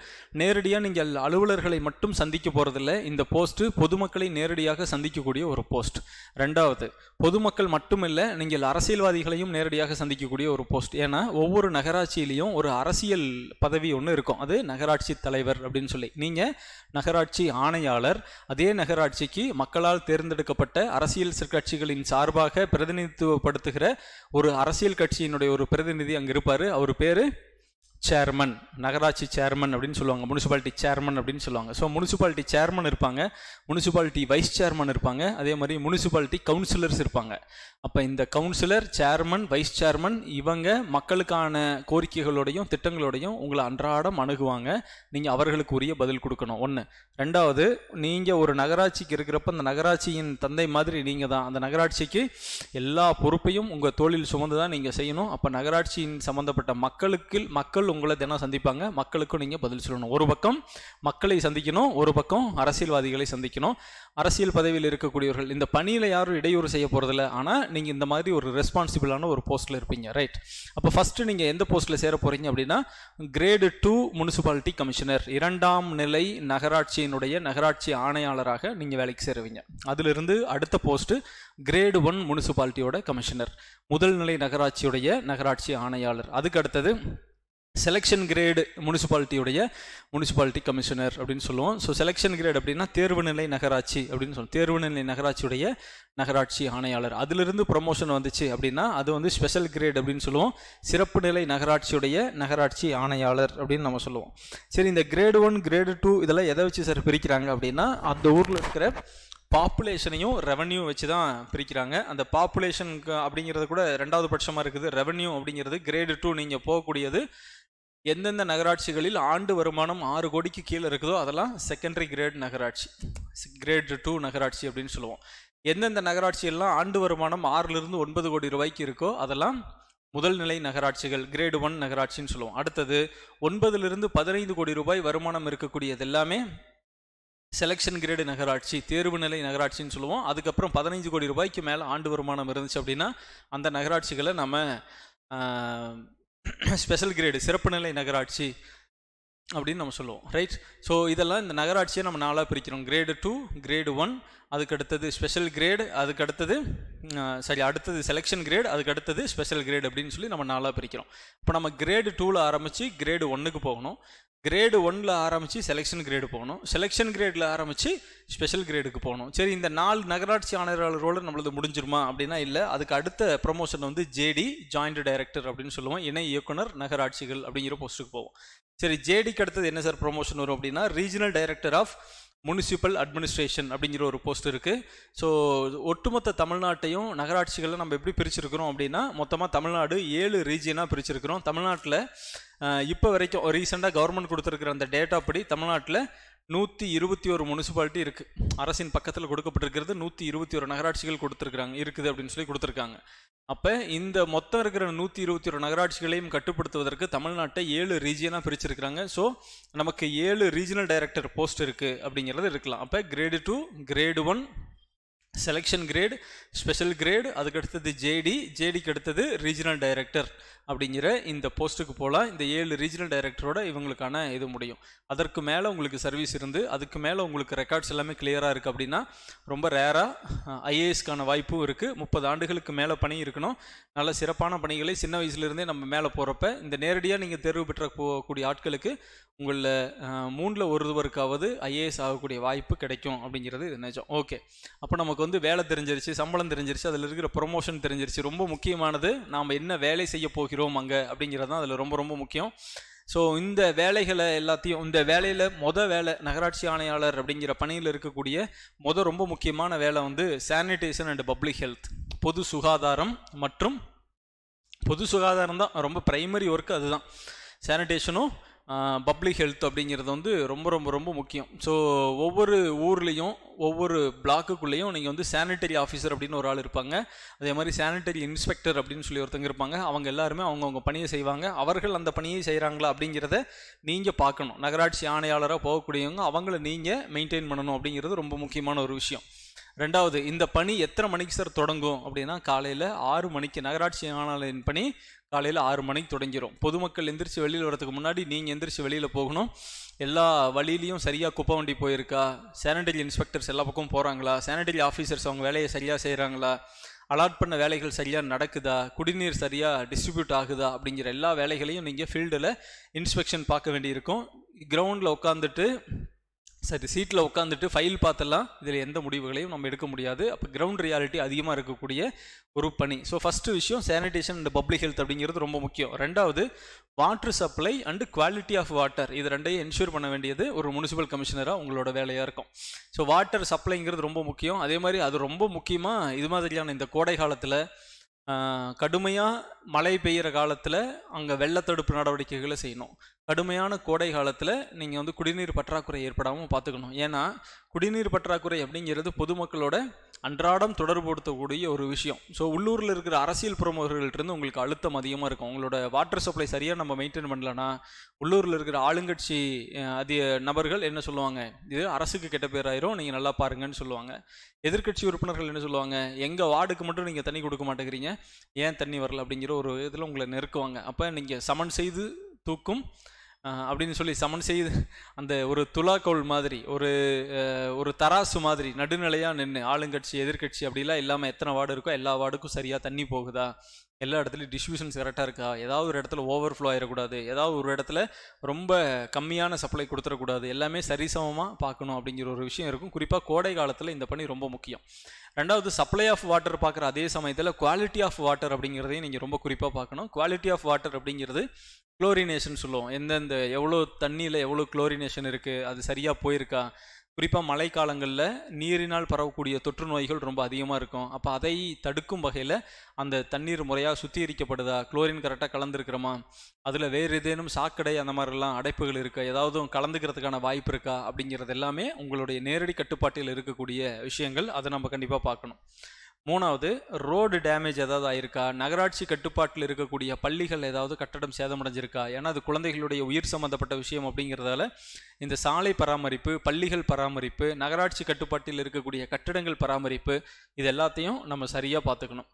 நேரடியாக நீங்கள் அலுவலர்களை மட்டும் சந்திக்க போகிறதில்ல இந்த போஸ்ட்டு பொதுமக்களை நேரடியாக சந்திக்கக்கூடிய ஒரு போஸ்ட் ரெண்டாவது பொதுமக்கள் மட்டும் இல்லை நீங்கள் அரசியல்வாதிகளையும் நேரடியாக சந்திக்கக்கூடிய ஒரு போஸ்ட் ஏன்னா ஒவ்வொரு நகராட்சியிலையும் ஒரு அரசியல் பதவி ஒன்று இருக்கும் அது நகராட்சி தலைவர் அப்படின்னு சொல்லி நீங்கள் நகராட்சி ஆணையாளர் அதே நகராட்சிக்கு மக்களால் தேர்ந்தெடுக்கப்பட்ட அரசியல் கட்சிகளின் சார்பாக பிரதிநிதித்துவப்படுத்துகிற ஒரு அரசியல் கட்சியினுடைய ஒரு பிரதிநிதி அங்கே இருப்பார் அவர் பேர் சேர்மன் நகராட்சி சேர்மன் அப்படின்னு சொல்லுவாங்க முனிசிபாலிட்டி சேர்மன் அப்படின்னு சொல்லுவாங்க ஸோ முனிசிபாலிட்டி சேர்மன் இருப்பாங்க முனிசிபாலிட்டி வைஸ் சேர்மன் இருப்பாங்க அதே மாதிரி முனிசிபாலிட்டி கவுன்சிலர்ஸ் இருப்பாங்க அப்போ இந்த கவுன்சிலர் சேர்மன் வைஸ் சேர்மன் இவங்க மக்களுக்கான கோரிக்கைகளோடையும் திட்டங்களோடையும் உங்களை அன்றாடம் அணுகுவாங்க நீங்கள் அவர்களுக்கு உரிய பதில் கொடுக்கணும் ஒன்று ரெண்டாவது நீங்கள் ஒரு நகராட்சிக்கு இருக்கிறப்ப அந்த நகராட்சியின் தந்தை மாதிரி நீங்கள் தான் அந்த நகராட்சிக்கு எல்லா பொறுப்பையும் உங்கள் தொழில் சுமந்து தான் நீங்கள் செய்யணும் அப்போ நகராட்சியின் சம்மந்தப்பட்ட மக்களுக்கு மக்கள் மக்கள் உங்களை தினம் சந்திப்பாங்க மக்களுக்கும் நீங்கள் பதில் சொல்லணும் ஒரு பக்கம் மக்களை சந்திக்கணும் ஒரு பக்கம் அரசியல்வாதிகளை சந்திக்கணும் அரசியல் பதவியில் இருக்கக்கூடியவர்கள் இந்த பணியில் யாரும் இடையூறு செய்ய போகிறதில்ல ஆனால் நீங்கள் இந்த மாதிரி ஒரு ரெஸ்பான்சிபிளான ஒரு போஸ்ட்டில் இருப்பீங்க ரைட் அப்போ ஃபஸ்ட்டு நீங்கள் எந்த போஸ்ட்டில் சேர போகிறீங்க அப்படின்னா கிரேடு டூ முனிசிபாலிட்டி கமிஷனர் இரண்டாம் நிலை நகராட்சியினுடைய நகராட்சி ஆணையாளராக நீங்கள் வேலைக்கு சேருவீங்க அதிலிருந்து அடுத்த போஸ்ட்டு கிரேடு ஒன் முனிசிபாலிட்டியோட கமிஷனர் முதல்நிலை நகராட்சியுடைய நகராட்சி ஆணையாளர் அதுக்கு அடுத்தது செலெக்ஷன் கிரேடு முனிசிபாலிட்டியுடைய முனிசிபாலிட்டி கமிஷனர் அப்படின்னு சொல்லுவோம் ஸோ செலெக்ஷன் கிரேட் அப்படின்னா தேர்வு நிலை நகராட்சி அப்படின்னு சொல்லுவோம் தேர்வு நிலை நகராட்சியுடைய நகராட்சி ஆணையாளர் அதிலிருந்து ப்ரொமோஷன் வந்துச்சு அப்படின்னா அது வந்து ஸ்பெஷல் கிரேட் அப்படின்னு சொல்லுவோம் சிறப்பு நிலை நகராட்சியுடைய நகராட்சி ஆணையாளர் அப்படின்னு நம்ம சொல்லுவோம் சரி இந்த கிரேடு ஒன் கிரேடு டூ இதெல்லாம் எதை வச்சு சார் பிரிக்கிறாங்க அப்படின்னா அந்த ஊரில் இருக்கிற பாப்புலேஷனையும் ரெவன்யூ வச்சு தான் பிரிக்கிறாங்க அந்த பாப்புலேஷனுக்கு அப்படிங்கிறது கூட ரெண்டாவது பட்சமாக இருக்குது ரெவன்யூ அப்படிங்கிறது கிரேடு டூ நீங்கள் போகக்கூடியது எந்தெந்த நகராட்சிகளில் ஆண்டு வருமானம் ஆறு கோடிக்கு கீழே இருக்குதோ அதெல்லாம் செகண்டரி கிரேட் நகராட்சி கிரேட் டூ நகராட்சி அப்படின்னு சொல்லுவோம் எந்தெந்த நகராட்சியெல்லாம் ஆண்டு வருமானம் ஆறிலிருந்து ஒன்பது கோடி ரூபாய்க்கு இருக்கோ அதெல்லாம் முதல் நிலை நகராட்சிகள் கிரேடு ஒன் நகராட்சின்னு சொல்லுவோம் அடுத்தது ஒன்பதுலேருந்து பதினைந்து கோடி ரூபாய் வருமானம் இருக்கக்கூடியது எல்லாமே செலெக்ஷன் கிரேடு நகராட்சி தேர்வு நிலை நகராட்சின்னு சொல்லுவோம் அதுக்கப்புறம் பதினைஞ்சு கோடி ரூபாய்க்கு மேலே ஆண்டு வருமானம் இருந்துச்சு அப்படின்னா அந்த நகராட்சிகளை நம்ம ஸ்பெஷல் (clears throat) கிரேடு சிறப்பு நிலை நகராட்சி அப்படின்னு நம்ம சொல்லுவோம் ரைட் ஸோ இதெல்லாம் இந்த நகராட்சியை நம்ம நாளாக பிரிக்கிறோம் கிரேடு டூ கிரேடு ஒன் அதுக்கு அடுத்தது ஸ்பெஷல் கிரேடு அதுக்கு அடுத்தது சரி அடுத்தது செலெக்ஷன் கிரேடு அதுக்கு அடுத்தது ஸ்பெஷல் கிரேடு அப்படின்னு சொல்லி நம்ம நாளாக பிரிக்கிறோம் இப்போ நம்ம கிரேடு டூவில் ஆரம்பித்து கிரேடு ஒன்றுக்கு போகணும் கிரேடு ஒன்ல ஆரம்பித்து செலெக்ஷன் கிரேடு போகணும் செலெக்ஷன் கிரேடில் ஆரம்பித்து ஸ்பெஷல் கிரேடுக்கு போகணும் சரி இந்த நாலு நகராட்சி ஆணையாளரோடு நம்மளது முடிஞ்சிருமா அப்படின்னா இல்லை அதுக்கு அடுத்த ப்ரொமோஷன் வந்து ஜேடி ஜாயிண்ட் டைரக்டர் அப்படின்னு சொல்லுவோம் இணை இயக்குனர் நகராட்சிகள் அப்படிங்கிற போஸ்ட்டுக்கு போவோம் சரி ஜேடிக்கு அடுத்தது என்ன சார் ப்ரொமோஷன் வரும் அப்படின்னா regional director of municipal administration அப்படிங்கிற ஒரு போஸ்ட் இருக்குது ஸோ ஒட்டுமொத்த தமிழ்நாட்டையும் நகராட்சிகளை நம்ம எப்படி பிரிச்சிருக்கிறோம் அப்படின்னா மொத்தமாக தமிழ்நாடு ஏழு ரீஜியனாக பிரிச்சிருக்கிறோம் தமிழ்நாட்டில் இப்போ வரைக்கும் ரீசெண்டாக கவர்மெண்ட் கொடுத்துருக்குற அந்த டேட்டா படி தமிழ்நாட்டில் நூற்றி இருபத்தி ஒரு முனிசிபாலிட்டி இருக்குது அரசின் பக்கத்தில் கொடுக்கப்பட்டிருக்கிறது நூற்றி இருபத்தி ஒரு நகராட்சிகள் கொடுத்துருக்குறாங்க இருக்குது அப்படின்னு சொல்லி கொடுத்துருக்காங்க அப்போ இந்த மொத்தம் இருக்கிற நூற்றி இருபத்தி ஒரு நகராட்சிகளையும் கட்டுப்படுத்துவதற்கு தமிழ்நாட்டை ஏழு ரீஜியனாக பிரிச்சிருக்கிறாங்க ஸோ நமக்கு ஏழு ரீஜினல் டைரக்டர் போஸ்ட் இருக்குது அப்படிங்கிறது இருக்கலாம் அப்போ grade two grade one selection grade special grade அதுக்கடுத்தது ஜேடி ஜேடிக்கு அடுத்தது ரீஜனல் டைரக்டர் அப்படிங்கிற இந்த போஸ்ட்டுக்கு போகலாம் இந்த ஏழு ரீஜனல் டைரக்டரோட இவங்களுக்கான இது முடியும் அதற்கு மேலே உங்களுக்கு சர்வீஸ் இருந்து அதுக்கு மேலே உங்களுக்கு ரெக்கார்ட்ஸ் எல்லாமே கிளியராக இருக்குது அப்படின்னா ரொம்ப ரேராக ஐஏஎஸ்க்கான வாய்ப்பும் இருக்குது முப்பது ஆண்டுகளுக்கு மேலே பணி இருக்கணும் நல்ல சிறப்பான பணிகளை சின்ன வயசுலேருந்தே நம்ம மேலே போகிறப்ப இந்த நேரடியாக நீங்கள் தேர்வு பெற்ற போகக்கூடிய ஆட்களுக்கு உங்களில் மூணில் ஒருவருக்காவது ஐஏஎஸ் ஆகக்கூடிய வாய்ப்பு கிடைக்கும் அப்படிங்கிறது நிஜம் ஓகே அப்போ நமக்கு வந்து வேலை தெரிஞ்சிருச்சு சம்பளம் தெரிஞ்சிருச்சு அதில் இருக்கிற ப்ரொமோஷன் தெரிஞ்சிருச்சு ரொம்ப முக்கியமானது நாம் என்ன வேலை செய்ய போகிறோம் செய்கிறோம் அங்கே அப்படிங்கிறது தான் அதில் ரொம்ப ரொம்ப முக்கியம் ஸோ இந்த வேலைகளை எல்லாத்தையும் இந்த வேலையில் மொத வேலை நகராட்சி ஆணையாளர் அப்படிங்கிற பணியில் இருக்கக்கூடிய மொத ரொம்ப முக்கியமான வேலை வந்து சானிடேஷன் அண்ட் பப்ளிக் ஹெல்த் பொது சுகாதாரம் மற்றும் பொது சுகாதாரம் தான் ரொம்ப ப்ரைமரி ஒர்க் அதுதான் சானிடேஷனும் பப்ளிக் ஹெல்த் அப்படிங்கிறது வந்து ரொம்ப ரொம்ப ரொம்ப முக்கியம் ஸோ ஒவ்வொரு ஊர்லேயும் ஒவ்வொரு பிளாக்குக்குள்ளேயும் நீங்கள் வந்து சானிட்டரி ஆஃபீஸர் அப்படின்னு ஒரு ஆள் இருப்பாங்க அதே மாதிரி சானிட்டரி இன்ஸ்பெக்டர் அப்படின்னு சொல்லி ஒருத்தங்க இருப்பாங்க அவங்க எல்லாருமே அவங்கவுங்க பணியை செய்வாங்க அவர்கள் அந்த பணியை செய்கிறாங்களா அப்படிங்கிறத நீங்கள் பார்க்கணும் நகராட்சி ஆணையாளராக போகக்கூடியவங்க அவங்கள நீங்கள் மெயின்டைன் பண்ணணும் அப்படிங்கிறது ரொம்ப முக்கியமான ஒரு விஷயம் ரெண்டாவது இந்த பணி எத்தனை மணிக்கு சார் தொடங்கும் அப்படின்னா காலையில் ஆறு மணிக்கு நகராட்சி ஆணையின் பணி காலையில் ஆறு மணிக்கு தொடங்கிடும் பொதுமக்கள் எந்திரிச்சு வெளியில் வரதுக்கு முன்னாடி நீங்கள் எந்திரிச்சு வெளியில் போகணும் எல்லா வழியிலையும் சரியாக குப்பை வண்டி போயிருக்கா சானிடரி இன்ஸ்பெக்டர்ஸ் எல்லா பக்கமும் போகிறாங்களா சானிடரி ஆஃபீஸர்ஸ் அவங்க வேலையை சரியாக செய்கிறாங்களா அலாட் பண்ண வேலைகள் சரியாக நடக்குதா குடிநீர் சரியாக டிஸ்ட்ரிபியூட் ஆகுதா அப்படிங்கிற எல்லா வேலைகளையும் நீங்கள் ஃபீல்டில் இன்ஸ்பெக்ஷன் பார்க்க வேண்டியிருக்கும் கிரவுண்டில் உட்காந்துட்டு சரி சீட்டில் உட்காந்துட்டு ஃபைல் பார்த்தெல்லாம் இதில் எந்த முடிவுகளையும் நம்ம எடுக்க முடியாது அப்போ கிரவுண்ட் ரியாலிட்டி அதிகமாக இருக்கக்கூடிய ஒரு பணி ஸோ ஃபஸ்ட்டு விஷயம் சானிடேஷன் அண்ட் பப்ளிக் ஹெல்த் அப்படிங்கிறது ரொம்ப முக்கியம் ரெண்டாவது water supply and quality of water இது ரெண்டையும் என்ஷூர் பண்ண வேண்டியது ஒரு முனிசிபல் கமிஷனராக உங்களோட வேலையாக இருக்கும் ஸோ வாட்டர் சப்ளைங்கிறது ரொம்ப முக்கியம் அதே மாதிரி அது ரொம்ப முக்கியமாக இது மாதிரியான இந்த கோடை காலத்தில் கடுமையாக மழை பெய்கிற காலத்தில் அங்கே வெள்ளத்தடுப்பு நடவடிக்கைகளை செய்யணும் கடுமையான கோடை காலத்தில் நீங்கள் வந்து குடிநீர் பற்றாக்குறை ஏற்படாமல் பார்த்துக்கணும் ஏன்னா குடிநீர் பற்றாக்குறை அப்படிங்கிறது பொதுமக்களோட அன்றாடம் தொடர்புபடுத்தக்கூடிய ஒரு விஷயம் ஸோ உள்ளூரில் இருக்கிற அரசியல் பிரமுகர்கள்ட்டிருந்து உங்களுக்கு அழுத்தம் அதிகமாக இருக்கும் உங்களோட வாட்டர் சப்ளை சரியாக நம்ம மெயின்டைன் பண்ணலன்னா உள்ளூரில் இருக்கிற ஆளுங்கட்சி அதிக நபர்கள் என்ன சொல்லுவாங்க இது அரசுக்கு கெட்ட பேராயிரும் நீங்கள் நல்லா பாருங்கன்னு சொல்லுவாங்க எதிர்கட்சி உறுப்பினர்கள் என்ன சொல்லுவாங்க எங்கள் வார்டுக்கு மட்டும் நீங்கள் தண்ணி கொடுக்க மாட்டேங்கிறீங்க ஏன் தண்ணி வரல அப்படிங்கிற ஒரு இதில் உங்களை நெருக்குவாங்க அப்போ நீங்கள் சமன் செய்து தூக்கும் அப்படின்னு சொல்லி சமன் செய்து அந்த ஒரு துலாக்கோள் மாதிரி ஒரு ஒரு தராசு மாதிரி நடுநிலையாக நின்று ஆளுங்கட்சி எதிர்கட்சி அப்படிலாம் இல்லாமல் எத்தனை வார்டு இருக்கோ எல்லா வார்டுக்கும் சரியாக தண்ணி போகுதா எல்லா இடத்துலையும் டிஸ்ட்ரிபியூஷன்ஸ் கரெக்டாக இருக்கா ஏதாவது ஒரு இடத்துல ஓவர் ஃப்ளோ ஆகிடக்கூடாது ஏதாவது ஒரு இடத்துல ரொம்ப கம்மியான சப்ளை கொடுத்துடக்கூடாது எல்லாமே சரிசமமாக பார்க்கணும் அப்படிங்கிற ஒரு விஷயம் இருக்கும் குறிப்பாக கோடை காலத்தில் இந்த பணி ரொம்ப முக்கியம் ரெண்டாவது சப்ளை ஆஃப் வாட்டர் பார்க்குற அதே சமயத்தில் குவாலிட்டி ஆஃப் வாட்டர் அப்படிங்கிறதையும் நீங்கள் ரொம்ப குறிப்பாக பார்க்கணும் குவாலிட்டி ஆஃப் வாட்டர் அப்படிங்கிறது குளோரினேஷன் சொல்லுவோம் எந்தெந்த எவ்வளோ தண்ணியில் எவ்வளோ குளோரினேஷன் இருக்குது அது சரியாக போயிருக்கா குறிப்பாக மழைக்காலங்களில் நீரினால் பரவக்கூடிய தொற்று நோய்கள் ரொம்ப அதிகமாக இருக்கும் அப்போ அதை தடுக்கும் வகையில் அந்த தண்ணீர் முறையாக சுத்திகரிக்கப்படுதா குளோரின் கரெக்டாக கலந்துருக்கிறோமா அதில் வேறு ஏதேனும் சாக்கடை அந்த மாதிரிலாம் அடைப்புகள் இருக்கா ஏதாவது கலந்துக்கிறதுக்கான வாய்ப்பு இருக்கா அப்படிங்கிறது எல்லாமே உங்களுடைய நேரடி கட்டுப்பாட்டில் இருக்கக்கூடிய விஷயங்கள் அதை நம்ம கண்டிப்பாக பார்க்கணும் மூணாவது ரோடு டேமேஜ் ஏதாவது ஆயிருக்கா நகராட்சி கட்டுப்பாட்டில் இருக்கக்கூடிய பள்ளிகள் ஏதாவது கட்டடம் சேதமடைஞ்சிருக்கா ஏன்னா அது குழந்தைகளுடைய உயிர் சம்பந்தப்பட்ட விஷயம் அப்படிங்கிறதால இந்த சாலை பராமரிப்பு பள்ளிகள் பராமரிப்பு நகராட்சி கட்டுப்பாட்டில் இருக்கக்கூடிய கட்டடங்கள் பராமரிப்பு இது எல்லாத்தையும் நம்ம சரியாக பார்த்துக்கணும்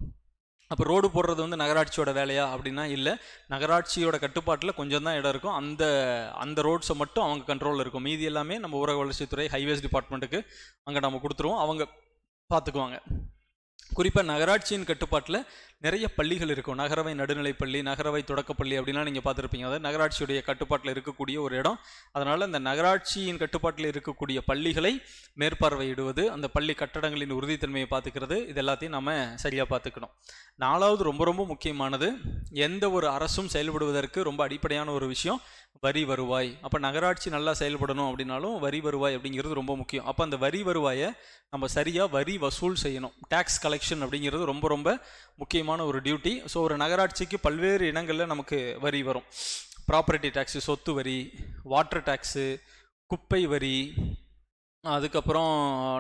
அப்போ ரோடு போடுறது வந்து நகராட்சியோட வேலையா அப்படின்னா இல்லை நகராட்சியோட கட்டுப்பாட்டில் கொஞ்சம் தான் இடம் இருக்கும் அந்த அந்த ரோட்ஸை மட்டும் அவங்க கண்ட்ரோலில் இருக்கும் மீதி எல்லாமே நம்ம ஊரக வளர்ச்சித்துறை ஹைவேஸ் டிபார்ட்மெண்ட்டுக்கு அங்கே நம்ம கொடுத்துருவோம் அவங்க பார்த்துக்குவாங்க குறிப்பாக நகராட்சியின் கட்டுப்பாட்டில் நிறைய பள்ளிகள் இருக்கும் நகரவை நடுநிலைப்பள்ளி நகரவை தொடக்கப்பள்ளி அப்படின்லாம் நீங்கள் பார்த்துருப்பீங்க அதாவது நகராட்சியுடைய கட்டுப்பாட்டில் இருக்கக்கூடிய ஒரு இடம் அதனால் அந்த நகராட்சியின் கட்டுப்பாட்டில் இருக்கக்கூடிய பள்ளிகளை மேற்பார்வையிடுவது அந்த பள்ளி கட்டடங்களின் உறுதித்தன்மையை பார்த்துக்கிறது இது எல்லாத்தையும் நம்ம சரியாக பார்த்துக்கணும் நாலாவது ரொம்ப ரொம்ப முக்கியமானது எந்த ஒரு அரசும் செயல்படுவதற்கு ரொம்ப அடிப்படையான ஒரு விஷயம் வரி வருவாய் அப்போ நகராட்சி நல்லா செயல்படணும் அப்படின்னாலும் வரி வருவாய் அப்படிங்கிறது ரொம்ப முக்கியம் அப்போ அந்த வரி வருவாயை நம்ம சரியாக வரி வசூல் செய்யணும் டேக்ஸ் கலெக்ஷன் அப்படிங்கிறது ரொம்ப ரொம்ப முக்கியமான முக்கியமான ஒரு டியூட்டி ஸோ ஒரு நகராட்சிக்கு பல்வேறு இடங்களில் நமக்கு வரி வரும் ப்ராப்பர்ட்டி டேக்ஸு சொத்து வரி வாட்டர் டேக்ஸு குப்பை வரி அதுக்கப்புறம்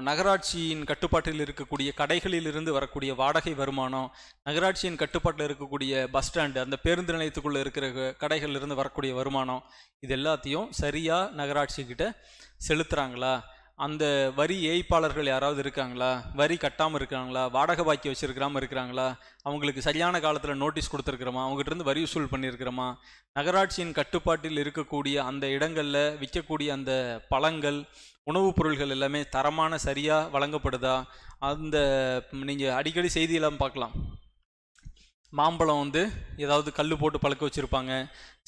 நகராட்சியின் கட்டுப்பாட்டில் இருக்கக்கூடிய கடைகளில் இருந்து வரக்கூடிய வாடகை வருமானம் நகராட்சியின் கட்டுப்பாட்டில் இருக்கக்கூடிய பஸ் ஸ்டாண்டு அந்த பேருந்து நிலையத்துக்குள்ளே இருக்கிற கடைகளிலிருந்து வரக்கூடிய வருமானம் இது எல்லாத்தையும் சரியாக நகராட்சிக்கிட்ட செலுத்துகிறாங்களா அந்த வரி ஏய்ப்பாளர்கள் யாராவது இருக்காங்களா வரி கட்டாமல் இருக்கிறாங்களா வாடகை பாக்கி வச்சுருக்கிறாமல் இருக்கிறாங்களா அவங்களுக்கு சரியான காலத்தில் நோட்டீஸ் கொடுத்துருக்குறோமா அவங்ககிட்ட வரி வசூல் பண்ணியிருக்கிறோமா நகராட்சியின் கட்டுப்பாட்டில் இருக்கக்கூடிய அந்த இடங்களில் விற்கக்கூடிய அந்த பழங்கள் உணவுப் பொருள்கள் எல்லாமே தரமான சரியாக வழங்கப்படுதா அந்த நீங்கள் அடிக்கடி செய்தியெல்லாம் பார்க்கலாம் மாம்பழம் வந்து ஏதாவது கல் போட்டு பழக்க வச்சுருப்பாங்க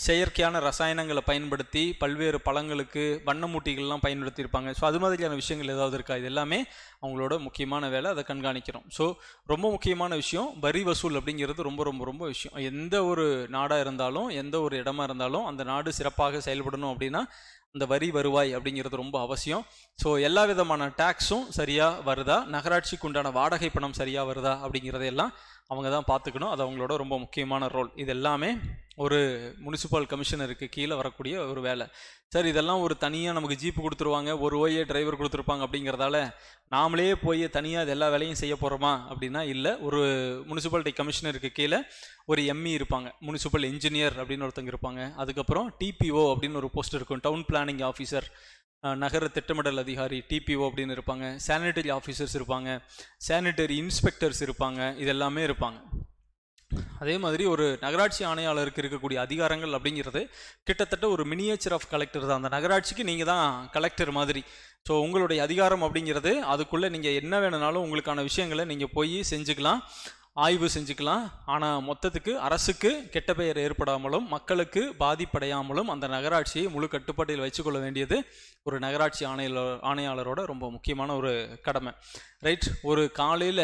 செயற்கையான ரசாயனங்களை பயன்படுத்தி பல்வேறு பழங்களுக்கு வண்ணமூட்டிகள்லாம் பயன்படுத்தியிருப்பாங்க ஸோ அது மாதிரியான விஷயங்கள் ஏதாவது இருக்கா இது எல்லாமே அவங்களோட முக்கியமான வேலை அதை கண்காணிக்கிறோம் ஸோ ரொம்ப முக்கியமான விஷயம் வரி வசூல் அப்படிங்கிறது ரொம்ப ரொம்ப ரொம்ப விஷயம் எந்த ஒரு நாடாக இருந்தாலும் எந்த ஒரு இடமா இருந்தாலும் அந்த நாடு சிறப்பாக செயல்படணும் அப்படின்னா அந்த வரி வருவாய் அப்படிங்கிறது ரொம்ப அவசியம் ஸோ எல்லா விதமான டேக்ஸும் சரியாக வருதா நகராட்சிக்கு உண்டான வாடகை பணம் சரியாக வருதா அப்படிங்கிறதையெல்லாம் அவங்க தான் பார்த்துக்கணும் அது அவங்களோட ரொம்ப முக்கியமான ரோல் இது எல்லாமே ஒரு முனிசிபால் கமிஷனருக்கு கீழே வரக்கூடிய ஒரு வேலை சார் இதெல்லாம் ஒரு தனியாக நமக்கு ஜீப்பு கொடுத்துருவாங்க ஒரு ஓயே டிரைவர் கொடுத்துருப்பாங்க அப்படிங்கிறதால நாமளே போய் தனியாக இது எல்லா வேலையும் செய்ய போகிறோமா அப்படின்னா இல்லை ஒரு முனிசிபாலிட்டி கமிஷனருக்கு கீழே ஒரு எம்இ e இருப்பாங்க முனிசிபல் இன்ஜினியர் அப்படின்னு ஒருத்தங்க இருப்பாங்க அதுக்கப்புறம் டிபிஓ அப்படின்னு ஒரு போஸ்ட் இருக்கும் டவுன் பிளானிங் ஆஃபீஸர் நகர திட்டமிடல் அதிகாரி டிபிஓ அப்படின்னு இருப்பாங்க சானிட்டரி ஆஃபீஸர்ஸ் இருப்பாங்க சானிட்டரி இன்ஸ்பெக்டர்ஸ் இருப்பாங்க இதெல்லாமே இருப்பாங்க அதே மாதிரி ஒரு நகராட்சி ஆணையாளருக்கு இருக்கக்கூடிய அதிகாரங்கள் அப்படிங்கிறது கிட்டத்தட்ட ஒரு மினியேச்சர் ஆஃப் கலெக்டர் தான் அந்த நகராட்சிக்கு நீங்கள் தான் கலெக்டர் மாதிரி ஸோ உங்களுடைய அதிகாரம் அப்படிங்கிறது அதுக்குள்ளே நீங்கள் என்ன வேணுனாலும் உங்களுக்கான விஷயங்களை நீங்கள் போய் செஞ்சுக்கலாம் ஆய்வு செஞ்சுக்கலாம் ஆனால் மொத்தத்துக்கு அரசுக்கு கெட்ட பெயர் ஏற்படாமலும் மக்களுக்கு பாதிப்படையாமலும் அந்த நகராட்சியை முழு கட்டுப்பாட்டில் வச்சுக்கொள்ள வேண்டியது ஒரு நகராட்சி ஆணைய ஆணையாளரோட ரொம்ப முக்கியமான ஒரு கடமை ரைட் ஒரு காலையில்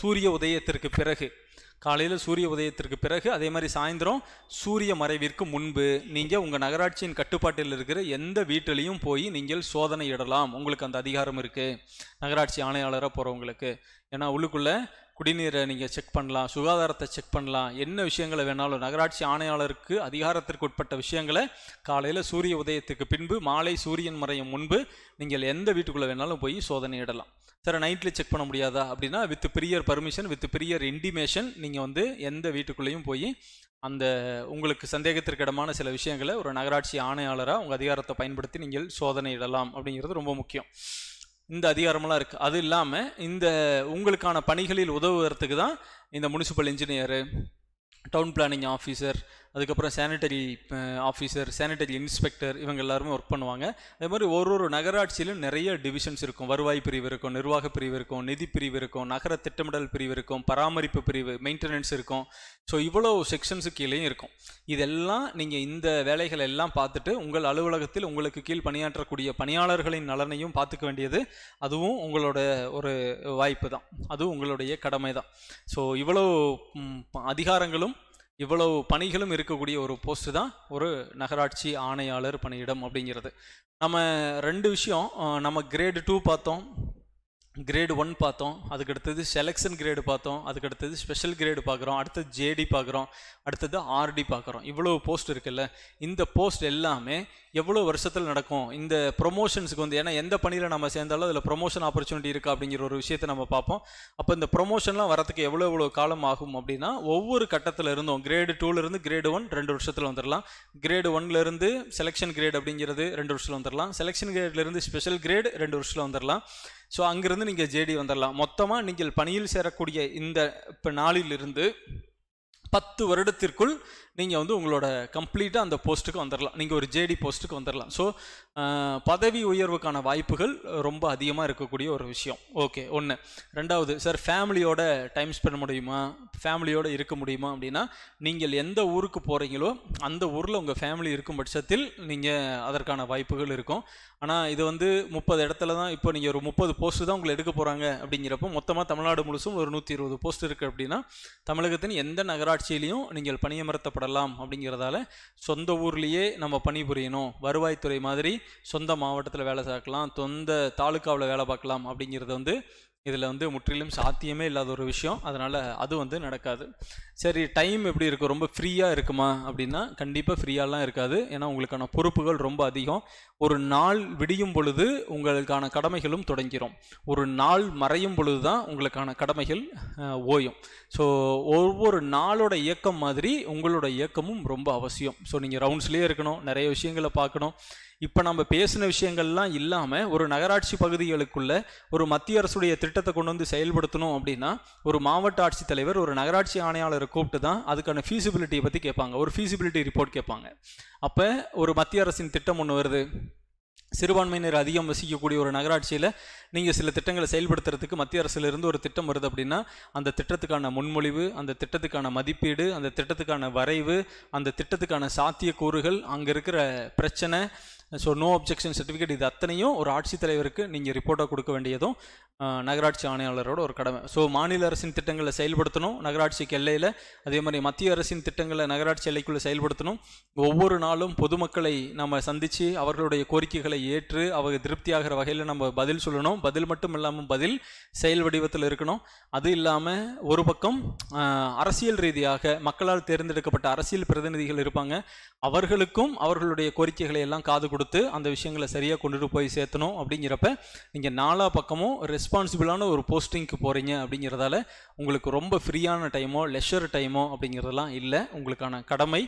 சூரிய உதயத்திற்கு பிறகு காலையில் சூரிய உதயத்திற்கு பிறகு அதே மாதிரி சாயந்தரம் சூரிய மறைவிற்கு முன்பு நீங்கள் உங்கள் நகராட்சியின் கட்டுப்பாட்டில் இருக்கிற எந்த வீட்டிலையும் போய் நீங்கள் சோதனை இடலாம் உங்களுக்கு அந்த அதிகாரம் இருக்குது நகராட்சி ஆணையாளராக போகிறவங்களுக்கு ஏன்னா உள்ளுக்குள்ளே குடிநீரை நீங்கள் செக் பண்ணலாம் சுகாதாரத்தை செக் பண்ணலாம் என்ன விஷயங்களை வேணாலும் நகராட்சி ஆணையாளருக்கு அதிகாரத்திற்கு உட்பட்ட விஷயங்களை காலையில் சூரிய உதயத்துக்கு பின்பு மாலை சூரியன் மறையும் முன்பு நீங்கள் எந்த வீட்டுக்குள்ளே வேணாலும் போய் சோதனை இடலாம் சார் நைட்டில் செக் பண்ண முடியாதா அப்படின்னா வித் பிரியர் பர்மிஷன் வித் பிரியர் இன்டிமேஷன் நீங்கள் வந்து எந்த வீட்டுக்குள்ளேயும் போய் அந்த உங்களுக்கு சந்தேகத்திற்கு இடமான சில விஷயங்களை ஒரு நகராட்சி ஆணையாளராக உங்கள் அதிகாரத்தை பயன்படுத்தி நீங்கள் சோதனையிடலாம் அப்படிங்கிறது ரொம்ப முக்கியம் இந்த அதிகாரமெல்லாம் இருக்குது அது இல்லாமல் இந்த உங்களுக்கான பணிகளில் உதவுறதுக்கு தான் இந்த municipal engineer town planning officer அதுக்கப்புறம் சானிட்டரி ஆஃபீஸர் சேனிட்டரி இன்ஸ்பெக்டர் இவங்க எல்லாருமே ஒர்க் பண்ணுவாங்க அதே மாதிரி ஒரு ஒரு நகராட்சியிலும் நிறைய டிவிஷன்ஸ் இருக்கும் வருவாய் பிரிவு இருக்கும் நிர்வாக பிரிவு இருக்கும் நிதி பிரிவு இருக்கும் நகர திட்டமிடல் பிரிவு இருக்கும் பராமரிப்பு பிரிவு மெயின்டெனன்ஸ் இருக்கும் ஸோ இவ்வளோ செக்ஷன்ஸு கீழேயும் இருக்கும் இதெல்லாம் நீங்கள் இந்த வேலைகளை எல்லாம் பார்த்துட்டு உங்கள் அலுவலகத்தில் உங்களுக்கு கீழ் பணியாற்றக்கூடிய பணியாளர்களின் நலனையும் பார்த்துக்க வேண்டியது அதுவும் உங்களோட ஒரு வாய்ப்பு தான் அதுவும் உங்களுடைய கடமை தான் ஸோ இவ்வளோ அதிகாரங்களும் இவ்வளவு பணிகளும் இருக்கக்கூடிய ஒரு போஸ்ட் தான் ஒரு நகராட்சி ஆணையாளர் பணியிடம் அப்படிங்கிறது நம்ம ரெண்டு விஷயம் நம்ம கிரேடு டூ பார்த்தோம் கிரேடு ஒன் பார்த்தோம் அதுக்கடுத்தது செலெக்ஷன் கிரேடு பார்த்தோம் அதுக்கடுத்தது ஸ்பெஷல் கிரேடு பார்க்குறோம் அடுத்தது ஜேடி பார்க்குறோம் அடுத்தது ஆர்டி பார்க்குறோம் இவ்வளவு போஸ்ட் இருக்குல்ல இந்த போஸ்ட் எல்லாமே எவ்வளோ வருஷத்தில் நடக்கும் இந்த ப்ரொமோஷன்ஸுக்கு வந்து ஏன்னா எந்த பணியில் நம்ம சேர்ந்தாலும் அதில் ப்ரொமோஷன் ஆப்பர்ச்சுனிட்டி இருக்குது அப்படிங்கிற ஒரு விஷயத்தை நம்ம பார்ப்போம் அப்போ இந்த ப்ரொமோஷன்லாம் வரத்துக்கு எவ்வளோ எவ்வளோ காலம் ஆகும் அப்படின்னா ஒவ்வொரு கட்டத்தில் இருந்தும் கிரேடு டூலேருந்து கிரேடு ஒன் ரெண்டு வருஷத்தில் வந்துடலாம் கிரேடு ஒன்லேருந்து செலெக்ஷன் கிரேட் அப்படிங்கிறது ரெண்டு வருஷத்தில் வந்துடலாம் செலெக்ஷன் கிரேட்லேருந்து ஸ்பெஷல் கிரேடு ரெண்டு வருஷத்தில் வந்துடலாம் ஸோ அங்கேருந்து நீங்கள் ஜேடி வந்துடலாம் மொத்தமாக நீங்கள் பணியில் சேரக்கூடிய இந்த இப்போ நாளிலிருந்து பத்து வருடத்திற்குள் நீங்கள் வந்து உங்களோட கம்ப்ளீட்டாக அந்த போஸ்ட்டுக்கு வந்துடலாம் நீங்கள் ஒரு ஜேடி போஸ்ட்டுக்கு வந்துடலாம் ஸோ பதவி உயர்வுக்கான வாய்ப்புகள் ரொம்ப அதிகமாக இருக்கக்கூடிய ஒரு விஷயம் ஓகே ஒன்று ரெண்டாவது சார் ஃபேமிலியோட டைம் ஸ்பெண்ட் முடியுமா ஃபேமிலியோட இருக்க முடியுமா அப்படின்னா நீங்கள் எந்த ஊருக்கு போகிறீங்களோ அந்த ஊரில் உங்கள் ஃபேமிலி இருக்கும் பட்சத்தில் நீங்கள் அதற்கான வாய்ப்புகள் இருக்கும் ஆனால் இது வந்து முப்பது இடத்துல தான் இப்போ நீங்கள் ஒரு முப்பது போஸ்ட்டு தான் உங்களை எடுக்க போகிறாங்க அப்படிங்கிறப்போ மொத்தமாக தமிழ்நாடு முழுசும் ஒரு நூற்றி இருபது போஸ்ட் இருக்குது அப்படின்னா தமிழகத்தின் எந்த நகராட்சியிலையும் நீங்கள் பணியமர்த்தப்பட செயல்படலாம் அப்படிங்கிறதால சொந்த ஊர்லேயே நம்ம பணிபுரியணும் வருவாய்த்துறை மாதிரி சொந்த மாவட்டத்தில் வேலை பார்க்கலாம் சொந்த தாலுக்காவில் வேலை பார்க்கலாம் அப்படிங்கிறது வந்து இதில் வந்து முற்றிலும் சாத்தியமே இல்லாத ஒரு விஷயம் அதனால் அது வந்து நடக்காது சரி டைம் எப்படி இருக்கும் ரொம்ப ஃப்ரீயாக இருக்குமா அப்படின்னா கண்டிப்பாக ஃப்ரீயாலாம் இருக்காது ஏன்னா உங்களுக்கான பொறுப்புகள் ரொம்ப அதிகம் ஒரு நாள் விடியும் பொழுது உங்களுக்கான கடமைகளும் தொடங்கிடும் ஒரு நாள் மறையும் பொழுது தான் உங்களுக்கான கடமைகள் ஓயும் ஸோ ஒவ்வொரு நாளோட இயக்கம் மாதிரி உங்களோட இயக்கமும் ரொம்ப அவசியம் ஸோ நீங்கள் ரவுண்ட்ஸ்லேயே இருக்கணும் நிறைய விஷயங்களை பார்க்கணும் இப்போ நம்ம பேசின விஷயங்கள்லாம் இல்லாமல் ஒரு நகராட்சி பகுதிகளுக்குள்ள ஒரு மத்திய அரசுடைய திட்டத்தை கொண்டு வந்து செயல்படுத்தணும் அப்படின்னா ஒரு மாவட்ட ஆட்சித்தலைவர் ஒரு நகராட்சி ஆணையாளரை கூப்பிட்டு தான் அதுக்கான ஃபீஸிபிலிட்டியை பற்றி கேட்பாங்க ஒரு ஃபீஸிபிலிட்டி ரிப்போர்ட் கேட்பாங்க அப்போ ஒரு மத்திய அரசின் திட்டம் ஒன்று வருது சிறுபான்மையினர் அதிகம் வசிக்கக்கூடிய ஒரு நகராட்சியில் நீங்கள் சில திட்டங்களை செயல்படுத்துறதுக்கு மத்திய அரசுலேருந்து ஒரு திட்டம் வருது அப்படின்னா அந்த திட்டத்துக்கான முன்மொழிவு அந்த திட்டத்துக்கான மதிப்பீடு அந்த திட்டத்துக்கான வரைவு அந்த திட்டத்துக்கான சாத்தியக்கூறுகள் அங்கே இருக்கிற பிரச்சனை ஸோ நோ அப்ஜெக்ஷன் சர்டிஃபிகேட் இது அத்தனையும் ஒரு ஆட்சித்தலைவருக்கு நீங்கள் ரிப்போர்ட்டாக கொடுக்க வேண்டியதும் நகராட்சி ஆணையாளரோட ஒரு கடமை ஸோ மாநில அரசின் திட்டங்களை செயல்படுத்தணும் நகராட்சிக்கு எல்லையில் அதே மாதிரி மத்திய அரசின் திட்டங்களை நகராட்சி எல்லைக்குள்ளே செயல்படுத்தணும் ஒவ்வொரு நாளும் பொதுமக்களை நம்ம சந்தித்து அவர்களுடைய கோரிக்கைகளை ஏற்று அவங்க திருப்தியாகிற வகையில் நம்ம பதில் சொல்லணும் பதில் மட்டும் இல்லாமல் பதில் செயல் வடிவத்தில் இருக்கணும் அது இல்லாமல் ஒரு பக்கம் அரசியல் ரீதியாக மக்களால் தேர்ந்தெடுக்கப்பட்ட அரசியல் பிரதிநிதிகள் இருப்பாங்க அவர்களுக்கும் அவர்களுடைய கோரிக்கைகளை எல்லாம் காது கொடுத்து அந்த விஷயங்களை சரியாக கொண்டுட்டு போய் சேர்த்தணும் அப்படிங்கிறப்ப நீங்கள் நாலா பக்கமும் ரெஸ்பான்சிபிளான ஒரு போஸ்டிங்க்கு போகிறீங்க அப்படிங்கிறதால உங்களுக்கு ரொம்ப ஃப்ரீயான டைமோ லெஷர் டைமோ அப்படிங்கிறதெல்லாம் இல்லை உங்களுக்கான கடமை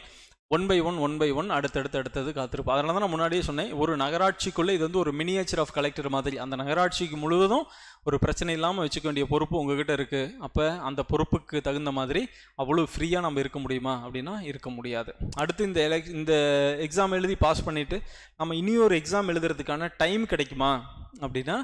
one by one one by one அடுத்தடுத்து அடுத்தது காத்திருப்போம் அதனால தான் நான் முன்னாடியே சொன்னேன் ஒரு நகராட்சிக்குள்ளே இது வந்து ஒரு மினியேச்சர் ஆஃப் கலெக்டர் மாதிரி அந்த நகராட்சிக்கு முழுவதும் ஒரு பிரச்சனை இல்லாமல் வச்சுக்க வேண்டிய பொறுப்பு உங்ககிட்ட இருக்குது அப்போ அந்த பொறுப்புக்கு தகுந்த மாதிரி அவ்வளோ ஃப்ரீயாக நம்ம இருக்க முடியுமா அப்படின்னா இருக்க முடியாது அடுத்து இந்த எலெக் இந்த எக்ஸாம் எழுதி பாஸ் பண்ணிவிட்டு நம்ம இனி ஒரு எக்ஸாம் எழுதுறதுக்கான டைம் கிடைக்குமா அப்படின்னா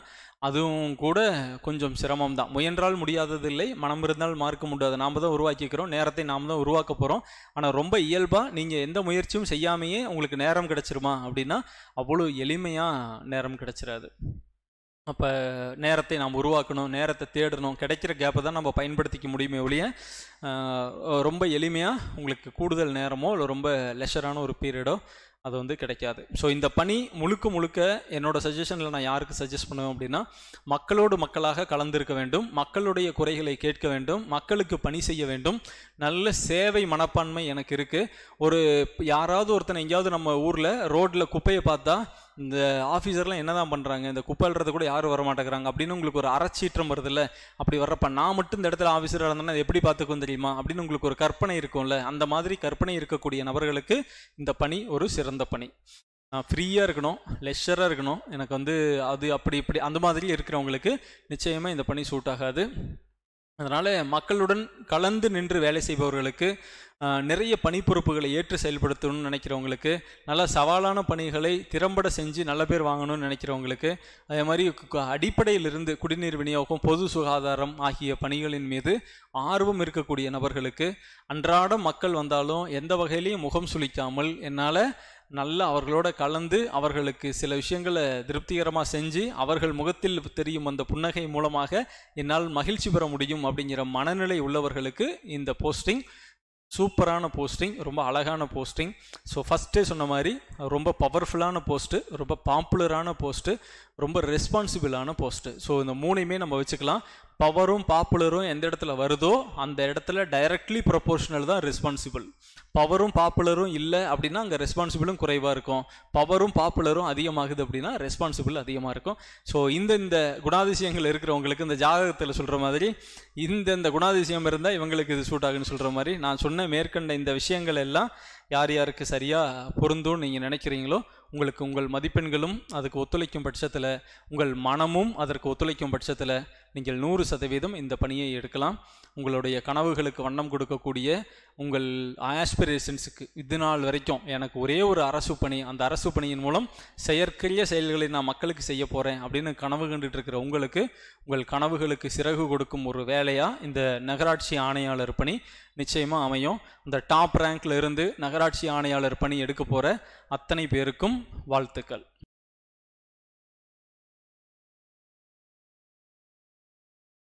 அதுவும் கூட கொஞ்சம் சிரமம் தான் முயன்றால் முடியாததில்லை மனம் இருந்தால் மார்க்க முடியாது நாம் தான் உருவாக்கிக்கிறோம் நேரத்தை நாம் தான் உருவாக்க போகிறோம் ஆனால் ரொம்ப இயல்பாக நீங்கள் எந்த முயற்சியும் செய்யாமையே உங்களுக்கு நேரம் கிடச்சிருமா அப்படின்னா அவ்வளோ எளிமையாக நேரம் கிடச்சிடாது அப்போ நேரத்தை நாம் உருவாக்கணும் நேரத்தை தேடணும் கிடைக்கிற கேப்பை தான் நம்ம பயன்படுத்திக்க முடியுமே ஒழிய ரொம்ப எளிமையாக உங்களுக்கு கூடுதல் நேரமோ இல்லை ரொம்ப லெஷரான ஒரு பீரியடோ அது வந்து கிடைக்காது ஸோ இந்த பணி முழுக்க முழுக்க என்னோட சஜஷனில் நான் யாருக்கு சஜஸ்ட் பண்ணுவேன் அப்படின்னா மக்களோடு மக்களாக கலந்திருக்க வேண்டும் மக்களுடைய குறைகளை கேட்க வேண்டும் மக்களுக்கு பணி செய்ய வேண்டும் நல்ல சேவை மனப்பான்மை எனக்கு இருக்குது ஒரு யாராவது ஒருத்தனை எங்கேயாவது நம்ம ஊரில் ரோட்டில் குப்பையை பார்த்தா இந்த ஆஃபீஸர்லாம் என்ன தான் பண்ணுறாங்க இந்த குப்பல்றது கூட யாரும் வர மாட்டேங்கிறாங்க அப்படின்னு உங்களுக்கு ஒரு அறச்சீற்றம் வருதுல்ல அப்படி வர்றப்ப நான் மட்டும் இந்த இடத்துல ஆஃபீஸராக இருந்தேன்னா எப்படி பார்த்துக்கும் தெரியுமா அப்படின்னு உங்களுக்கு ஒரு கற்பனை இருக்கும்ல அந்த மாதிரி கற்பனை இருக்கக்கூடிய நபர்களுக்கு இந்த பணி ஒரு சிறந்த பணி நான் ஃப்ரீயாக இருக்கணும் லெஷராக இருக்கணும் எனக்கு வந்து அது அப்படி இப்படி அந்த மாதிரி இருக்கிறவங்களுக்கு நிச்சயமாக இந்த பணி சூட் ஆகாது அதனால் மக்களுடன் கலந்து நின்று வேலை செய்பவர்களுக்கு நிறைய பணிப்பொறுப்புகளை ஏற்று செயல்படுத்தணும்னு நினைக்கிறவங்களுக்கு நல்ல சவாலான பணிகளை திறம்பட செஞ்சு நல்ல பேர் வாங்கணும்னு நினைக்கிறவங்களுக்கு அதே மாதிரி அடிப்படையிலிருந்து குடிநீர் விநியோகம் பொது சுகாதாரம் ஆகிய பணிகளின் மீது ஆர்வம் இருக்கக்கூடிய நபர்களுக்கு அன்றாடம் மக்கள் வந்தாலும் எந்த வகையிலையும் முகம் சுளிக்காமல் என்னால் நல்லா அவர்களோட கலந்து அவர்களுக்கு சில விஷயங்களை திருப்திகரமாக செஞ்சு அவர்கள் முகத்தில் தெரியும் அந்த புன்னகை மூலமாக என்னால் மகிழ்ச்சி பெற முடியும் அப்படிங்கிற மனநிலை உள்ளவர்களுக்கு இந்த போஸ்டிங் சூப்பரான போஸ்டிங் ரொம்ப அழகான போஸ்டிங் ஸோ ஃபஸ்ட்டே சொன்ன மாதிரி ரொம்ப பவர்ஃபுல்லான போஸ்ட்டு ரொம்ப பாப்புலரான போஸ்ட்டு ரொம்ப ரெஸ்பான்சிபிளான போஸ்ட்டு ஸோ இந்த மூணையுமே நம்ம வச்சுக்கலாம் பவரும் பாப்புலரும் எந்த இடத்துல வருதோ அந்த இடத்துல டைரக்ட்லி ப்ரொபோர்ஷனல் தான் ரெஸ்பான்சிபிள் பவரும் பாப்புலரும் இல்லை அப்படின்னா அங்கே ரெஸ்பான்சிபிளும் குறைவாக இருக்கும் பவரும் பாப்புலரும் அதிகமாகுது அப்படின்னா ரெஸ்பான்சிபிள் அதிகமாக இருக்கும் ஸோ இந்த இந்த குணாதிசயங்கள் இருக்கிறவங்களுக்கு இந்த ஜாதகத்தில் சொல்கிற மாதிரி இந்த இந்த குணாதிசயம் இருந்தால் இவங்களுக்கு இது சூட் ஆகுன்னு சொல்கிற மாதிரி நான் சொன்ன மேற்கண்ட இந்த விஷயங்கள் எல்லாம் யார் யாருக்கு சரியாக பொருந்தும் நீங்கள் நினைக்கிறீங்களோ உங்களுக்கு உங்கள் மதிப்பெண்களும் அதுக்கு ஒத்துழைக்கும் பட்சத்தில் உங்கள் மனமும் அதற்கு ஒத்துழைக்கும் பட்சத்தில் நீங்கள் நூறு சதவீதம் இந்த பணியை எடுக்கலாம் உங்களுடைய கனவுகளுக்கு வண்ணம் கொடுக்கக்கூடிய உங்கள் ஆஸ்பிரேஷன்ஸுக்கு இது நாள் வரைக்கும் எனக்கு ஒரே ஒரு அரசு பணி அந்த அரசு பணியின் மூலம் செயற்கரிய செயல்களை நான் மக்களுக்கு செய்ய போகிறேன் அப்படின்னு கனவு கண்டுட்டு இருக்கிற உங்களுக்கு உங்கள் கனவுகளுக்கு சிறகு கொடுக்கும் ஒரு வேலையாக இந்த நகராட்சி ஆணையாளர் பணி நிச்சயமாக அமையும் இந்த டாப் ரேங்க்ல இருந்து நகராட்சி ஆணையாளர் பணி எடுக்க போகிற அத்தனை பேருக்கும் வாழ்த்துக்கள்